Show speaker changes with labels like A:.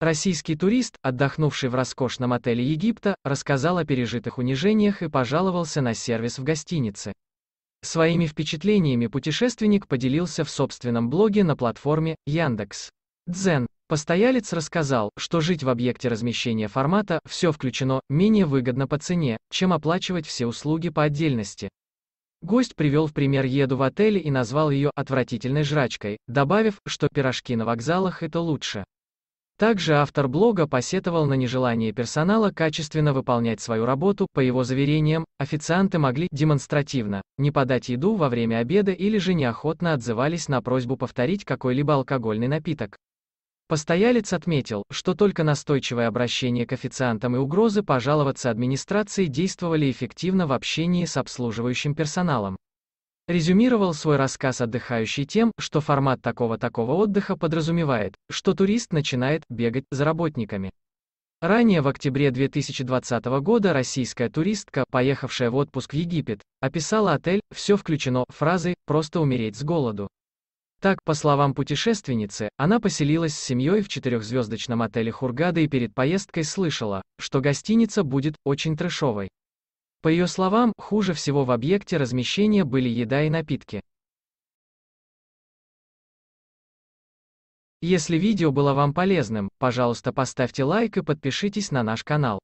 A: Российский турист, отдохнувший в роскошном отеле Египта, рассказал о пережитых унижениях и пожаловался на сервис в гостинице. Своими впечатлениями путешественник поделился в собственном блоге на платформе Яндекс. Дзен. Постоялец рассказал, что жить в объекте размещения формата «все включено» менее выгодно по цене, чем оплачивать все услуги по отдельности. Гость привел в пример еду в отеле и назвал ее «отвратительной жрачкой», добавив, что пирожки на вокзалах – это лучше. Также автор блога посетовал на нежелание персонала качественно выполнять свою работу, по его заверениям, официанты могли демонстративно не подать еду во время обеда или же неохотно отзывались на просьбу повторить какой-либо алкогольный напиток. Постоялец отметил, что только настойчивое обращение к официантам и угрозы пожаловаться администрации действовали эффективно в общении с обслуживающим персоналом. Резюмировал свой рассказ отдыхающий тем, что формат такого-такого отдыха подразумевает, что турист начинает бегать за работниками. Ранее в октябре 2020 года российская туристка, поехавшая в отпуск в Египет, описала отель «Все включено» фразой «просто умереть с голоду». Так, по словам путешественницы, она поселилась с семьей в четырехзвездочном отеле Хургада и перед поездкой слышала, что гостиница будет очень трешовой. По ее словам, хуже всего в объекте размещения были еда и напитки.
B: Если видео было вам полезным, пожалуйста поставьте лайк и подпишитесь на наш канал.